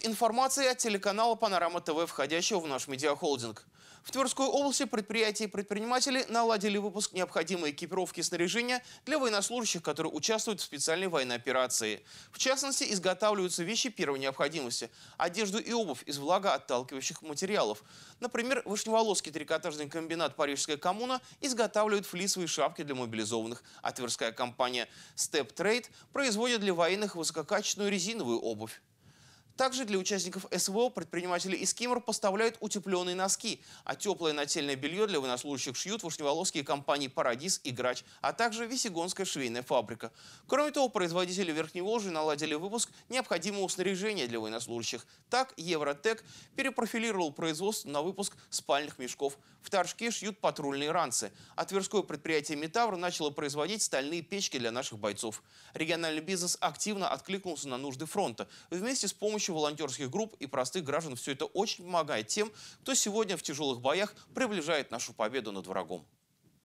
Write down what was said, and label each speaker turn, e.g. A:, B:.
A: Выпуск информации от телеканала «Панорама ТВ», входящего в наш медиахолдинг. В Тверской области предприятия и предприниматели наладили выпуск необходимой экипировки и снаряжения для военнослужащих, которые участвуют в специальной военной операции. В частности, изготавливаются вещи первой необходимости – одежду и обувь из влагоотталкивающих материалов. Например, вышневолоский трикотажный комбинат «Парижская коммуна» изготавливает флисовые шапки для мобилизованных, а тверская компания «Степ Трейд» производит для военных высококачественную резиновую обувь. Также для участников СВО предприниматели из Кимр поставляют утепленные носки, а теплое нательное белье для военнослужащих шьют вошневолосские компании «Парадис» и «Грач», а также Весегонская швейная фабрика. Кроме того, производители Верхней Ложи наладили выпуск необходимого снаряжения для военнослужащих. Так, Евротек перепрофилировал производство на выпуск спальных мешков. В Торжке шьют патрульные ранцы, а Тверское предприятие «Метавр» начало производить стальные печки для наших бойцов. Региональный бизнес активно откликнулся на нужды фронта. Вместе с помощью помощью волонтерских групп и простых граждан все это очень помогает тем, кто сегодня в тяжелых боях приближает нашу победу над врагом.